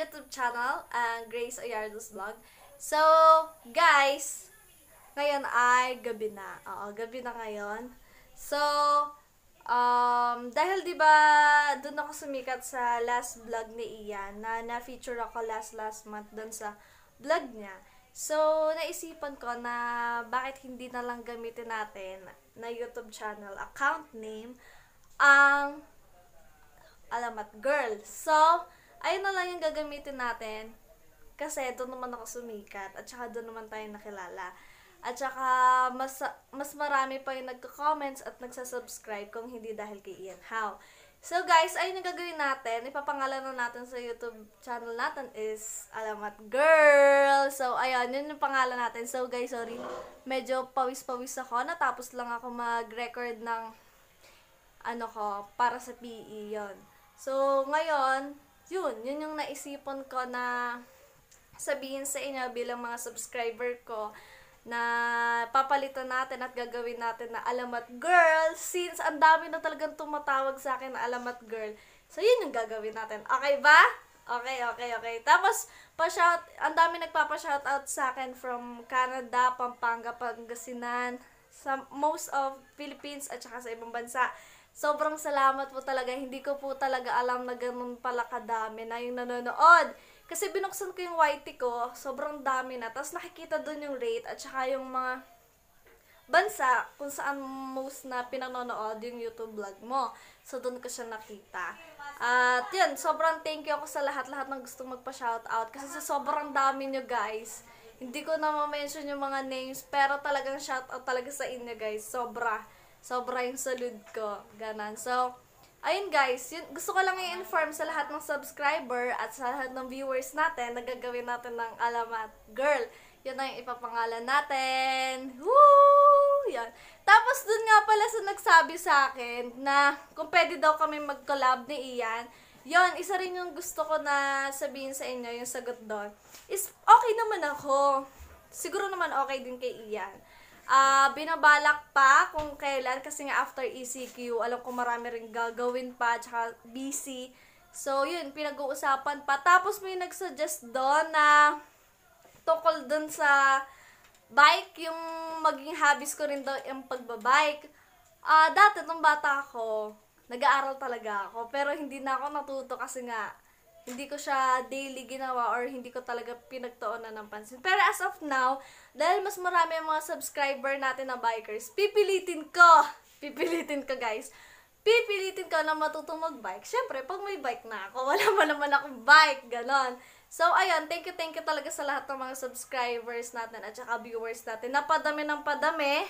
YouTube channel, ang Grace Ayardo's Vlog. So, guys, ngayon ay gabi na. Oo, gabi na ngayon. So, um, dahil 'di ba dun ako sumikat sa last vlog ni Ian na na-feature ako last last month dun sa vlog niya. So, naisipan ko na bakit hindi na lang gamitin natin na YouTube channel account name ang alamat girl. So, ayun na lang yung gagamitin natin. Kasi doon naman ako sumikat at saka doon naman tayo nakilala. At saka mas, mas marami pa yung nagko-comments at nagsasubscribe kung hindi dahil kay Ian How. So guys, ayun yung gagawin natin. Ipapangalan na natin sa YouTube channel natin is Alamat Girl. So ayun, yun yung pangalan natin. So guys, sorry. Medyo pawis-pawis ako. Natapos lang ako mag-record ng ano ko, para sa PE yon So ngayon, yun, yun yung naisipon ko na sabihin sa inyo bilang mga subscriber ko na papalitan natin at gagawin natin na alamat girl since ang dami na talagang tumatawag sa akin na alamat girl. So, yun yung gagawin natin. Okay ba? Okay, okay, okay. Tapos, pa-shout, ang dami nagpapa-shoutout sa akin from Canada, Pampanga, Pangasinan, sa most of Philippines at saka sa ibang bansa sobrang salamat po talaga. Hindi ko po talaga alam na ganun pala kadami na yung nanonood. Kasi binuksan ko yung YT ko, sobrang dami na. Tapos nakikita doon yung rate at saka yung mga bansa kung saan most na pinanonood yung YouTube vlog mo. So, doon ko siya nakita. At yun, sobrang thank you ako sa lahat-lahat ng gustong magpa-shoutout. Kasi sa sobrang dami nyo guys, hindi ko na ma-mention yung mga names, pero talagang shoutout talaga sa inyo guys. Sobra sobra yung salud ko. Ganon. So, ayun guys, yun, gusto ko lang i-inform sa lahat ng subscriber at sa lahat ng viewers natin na gagawin natin ng alamat girl. Yun na yung ipapangalan natin. Woo! Yan. Tapos dun nga pala sa nagsabi sa akin na kung pwede daw kami mag-collab ni Ian, yon isa rin yung gusto ko na sabihin sa inyo, yung sagot doon, is okay naman ako. Siguro naman okay din kay Ian. Uh, binabalak pa kung kailan kasi nga after ECQ, alam ko marami rin gagawin pa, tsaka busy. So, yun, pinag-uusapan pa. Tapos may nagsuggest doon na tukol doon sa bike, yung maging habis ko rin daw yung pagbabike. Ah, uh, dati nung bata ako, nag-aaral talaga ako, pero hindi na ako natuto kasi nga hindi ko siya daily ginawa or hindi ko talaga pinagtuunan ng pansin. Pero as of now, dahil mas marami ang mga subscriber natin na bikers, pipilitin ko, pipilitin ko guys, pipilitin ko na matutong mag-bike. Siyempre, pag may bike na ako, wala pa naman akong bike, ganon. So, ayun, thank you, thank you talaga sa lahat ng mga subscribers natin at saka viewers natin. Napadami ng padami.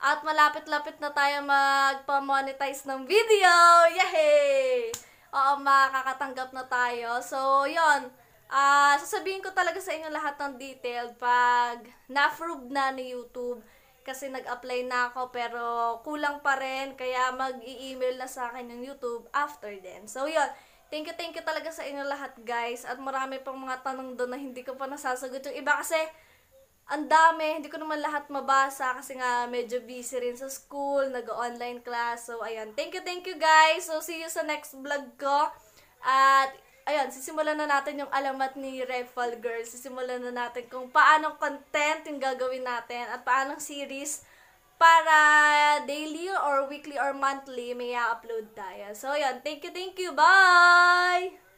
At malapit-lapit na tayo magpa-monetize ng video. Yay! oo, makakatanggap na tayo. So, yon Uh, ah, sasabihin ko talaga sa inyo lahat ng detail pag na-approve na ni YouTube kasi nag-apply na ako pero kulang pa rin kaya mag-i-email na sa akin yung YouTube after then. So, yon Thank you, thank you talaga sa inyo lahat, guys. At marami pang mga tanong doon na hindi ko pa nasasagot yung iba kasi ang dami, hindi ko naman lahat mabasa kasi nga medyo busy rin sa school, nag-online class. So, ayan. Thank you, thank you guys. So, see you sa next vlog ko. At, ayun, sisimulan na natin yung alamat ni Refal Girl. Sisimulan na natin kung paanong content yung gagawin natin at paanong series para daily or weekly or monthly may upload tayo. So, ayan. Thank you, thank you. Bye!